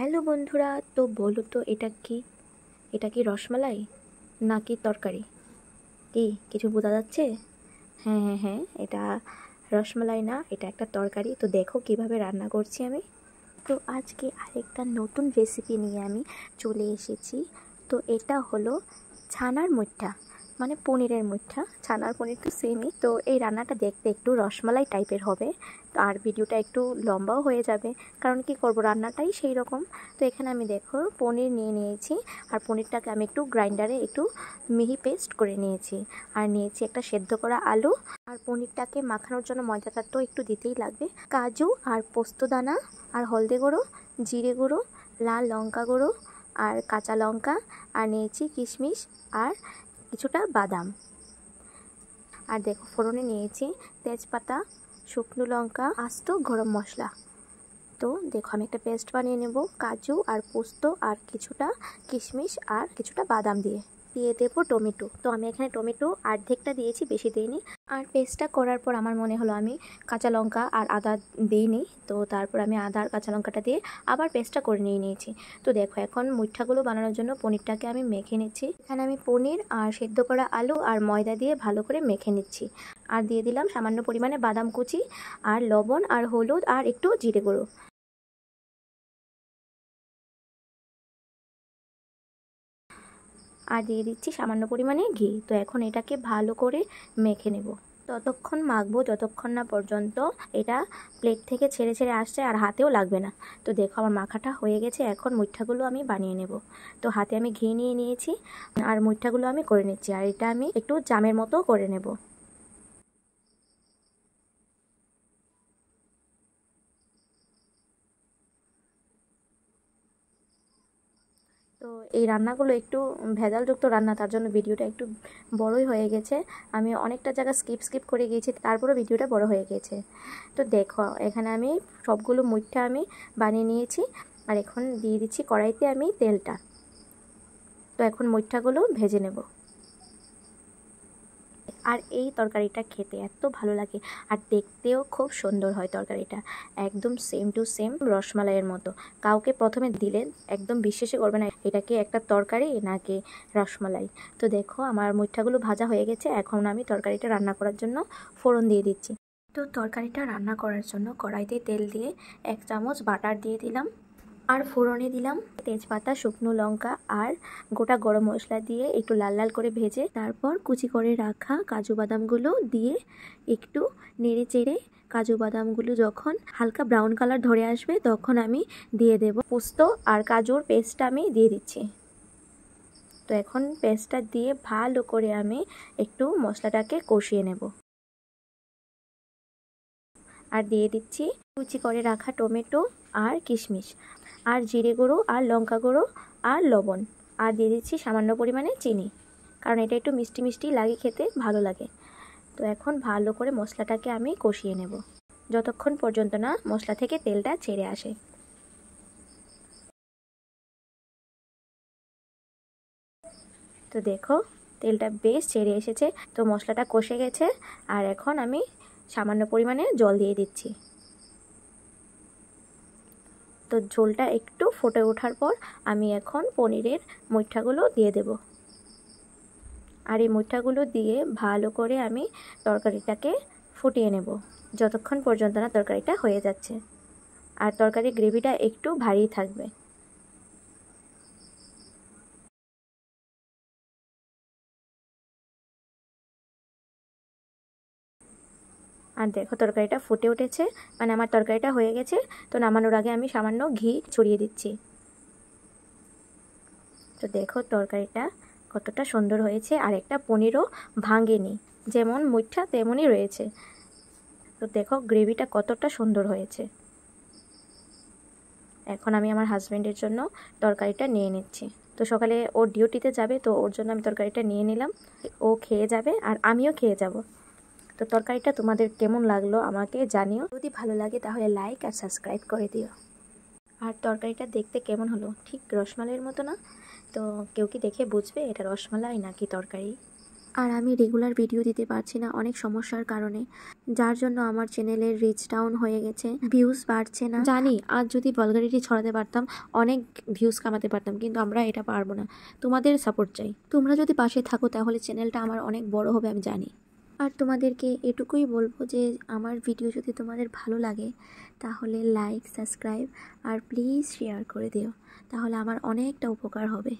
hello বন্ধুরা তো বলো তো এটা কি এটা কি রসমালাই নাকি তরকারি কি কিছু বোঝা যাচ্ছে হ্যাঁ হ্যাঁ হ্যাঁ এটা রসমালাই না এটা একটা তরকারি তো দেখো কিভাবে রান্না করছি আমি তো আজকে আরেকটা নতুন রেসিপি নিয়ে আমি চলে এসেছি তো এটা হলো ছানার মুঠা মানে পনিরের মুঠা ছানার পনির তো সেমই তো এই রান্নাটা দেখতে একটু রসমালাই টাইপের হবে আর ভিডিওটা একটু লম্বাও হয়ে যাবে কারণ কি করব রান্নাটাই সেই রকম তো এখানে আমি দেখো পনির নিয়ে নিয়েছি আর পনিরটাকে আমি একটু গ্রাইন্ডারে একটু মিহি পেস্ট করে নিয়েছি আর নিয়েছি একটা সেদ্ধ করা আলু আর পনিরটাকে মাখানোর জন্য ময়দাটা তো একটু দিতেই লাগবে কাজু আর পোস্তদানা আর হলদে গুঁড়ো জিরে গুঁড়ো লাল লঙ্কা গুঁড়ো আর কাঁচা লঙ্কা আর নিয়েছি কিশমিশ আর কিছুটা বাদাম আর দেখো ফোড়নে নিয়েছি তেজপাতা শুকনো লঙ্কা আস্ত গরম মশলা তো দেখো আমি একটা পেস্ট বানিয়ে নেব কাজু আর পোস্ত আর কিছুটা কিশমিশ আর কিছুটা বাদাম দিয়ে দিয়ে দেব টমেটো তো আমি এখানে টমেটো অর্ধেকটা দিয়েছি বেশি দিইনি আর পেস্টটা করার পর আমার মনে হলো আমি কাঁচা লঙ্কা আর আদা দিইনি তো তারপর আমি আদা আর কাঁচা লঙ্কাটা দিয়ে আবার পেস্টটা করে নিয়ে নিয়েছি তো দেখো এখন মুঠাগুলো বানানোর জন্য পনিরটাকে আমি মেখে নিচ্ছি এখানে আমি পনির আর সেদ্ধ করা আলু আর ময়দা দিয়ে ভালো করে মেখে নিচ্ছি আর দিয়ে দিলাম সামান্য পরিমাণে বাদাম কুচি আর লবণ আর হলুদ আর একটু জিরে গুঁড়ো আর দিয়ে দিচ্ছি সামান্য পরিমাণে ঘি তো এখন এটাকে ভালো করে মেখে নেব ততক্ষণ মাখবো যতক্ষণ না পর্যন্ত এটা প্লেট থেকে ছেড়ে ছেড়ে আসছে আর হাতেও লাগবে না তো দেখো আমার মাখাটা হয়ে গেছে এখন মুঠাগুলো আমি বানিয়ে নেব তো হাতে আমি ঘি নিয়ে নিয়েছি আর মুঠাগুলো আমি করে নিচ্ছি আর এটা আমি একটু জামের মতো করে নেব তো এই রান্নাগুলো একটু ভেজালযুক্ত রান্না তার জন্য ভিডিওটা একটু বড়ই হয়ে গেছে আমি অনেকটা জায়গা স্কিপ স্কিপ করে গিয়েছি তারপরে ভিডিওটা বড় হয়ে গেছে তো দেখো এখানে আমি সবগুলো মুঠটা আমি বানিয়ে নিয়েছি আর এখন দিয়ে দিচ্ছি কড়াইতে আমি তেলটা তো এখন মুঠটাগুলো ভেজে নেবো আর এই তরকারিটা খেতে এত ভালো লাগে আর দেখতেও খুব সুন্দর হয় তরকারিটা একদম সেম টু সেম রসমালাইয়ের মতো কাউকে প্রথমে দিলে একদম বিশ্বাসই করবে না এটাকে একটা তরকারি নাকি রসমালাই তো দেখো আমার মুঠাগুলো ভাজা হয়ে গেছে এখন আমি তরকারিটা রান্না করার জন্য ফোড়ন দিয়ে দিচ্ছি তো তরকারিটা রান্না করার জন্য কড়াইতে তেল দিয়ে এক চামচ বাটার দিয়ে দিলাম আর ফোড়নে দিলাম তেজপাতা শুকনো লঙ্কা আর গোটা গরম মশলা দিয়ে একটু লাল লাল করে ভেজে তারপর কুচি করে রাখা কাজু বাদামগুলো দিয়ে একটু নেড়ে চেড়ে কাজু বাদামগুলো যখন হালকা ব্রাউন কালার ধরে আসবে তখন আমি দিয়ে দেব পোস্ত আর কাজুর পেস্টটা আমি দিয়ে দিচ্ছি তো এখন পেস্টটা দিয়ে ভালো করে আমি একটু মশলাটাকে কষিয়ে নেব আর দিয়ে দিচ্ছি কুচি করে রাখা টমেটো আর কিশমিশ আর জিরে গুঁড়ো আর লঙ্কা গুঁড়ো আর লবণ আর দিয়ে দিচ্ছি সামান্য পরিমাণে চিনি কারণ এটা একটু মিষ্টি মিষ্টি লাগে খেতে ভালো লাগে তো এখন ভালো করে মশলাটাকে আমি কষিয়ে নেব যতক্ষণ পর্যন্ত না মশলা থেকে তেলটা ছেড়ে আসে তো দেখো তেলটা বেশ ছেড়ে এসেছে তো মশলাটা কষে গেছে আর এখন আমি সামান্য পরিমাণে জল দিয়ে দিচ্ছি তো ঝোলটা একটু ফুটে ওঠার পর আমি এখন পনিরের মুঠাগুলো দিয়ে দেব আর এই মুঠাগুলো দিয়ে ভালো করে আমি তরকারিটাকে ফুটিয়ে নেব যতক্ষণ পর্যন্ত না তরকারিটা হয়ে যাচ্ছে আর তরকারির গ্রেভিটা একটু ভারী থাকবে আর দেখো তরকারিটা ফুটে উঠেছে মানে আমার তরকারিটা হয়ে গেছে তো নামানোর আগে আমি সামান্য ঘি ছড়িয়ে দিচ্ছি তো দেখো তরকারিটা কতটা সুন্দর হয়েছে আর একটা পনিরও ভাঙেনি যেমন মুঠা তেমনই রয়েছে তো দেখো গ্রেভিটা কতটা সুন্দর হয়েছে এখন আমি আমার হাজব্যান্ডের জন্য তরকারিটা নিয়ে নিচ্ছি তো সকালে ওর ডিউটিতে যাবে তো ওর জন্য আমি তরকারিটা নিয়ে নিলাম ও খেয়ে যাবে আর আমিও খেয়ে যাব তো তরকারিটা তোমাদের কেমন লাগলো আমাকে জানিও যদি ভালো লাগে তাহলে লাইক আর সাবস্ক্রাইব করে দিও আর তরকারিটা দেখতে কেমন হলো ঠিক রসমালাইয়ের মতো না তো কেউ কি দেখে বুঝবে এটা রসমালাই নাকি তরকারি আর আমি রেগুলার ভিডিও দিতে পারছি না অনেক সমস্যার কারণে যার জন্য আমার চ্যানেলের রিচ ডাউন হয়ে গেছে ভিউজ বাড়ছে না জানি আর যদি বলগারিটি ছড়াতে পারতাম অনেক ভিউজ কামাতে পারতাম কিন্তু আমরা এটা পারবো না তোমাদের সাপোর্ট চাই তোমরা যদি পাশে থাকো তাহলে চ্যানেলটা আমার অনেক বড় হবে আমি জানি আর তোমাদেরকে এটুকুই বলবো যে আমার ভিডিও যদি তোমাদের ভালো লাগে তাহলে লাইক সাবস্ক্রাইব আর প্লিজ শেয়ার করে দিও তাহলে আমার অনেকটা উপকার হবে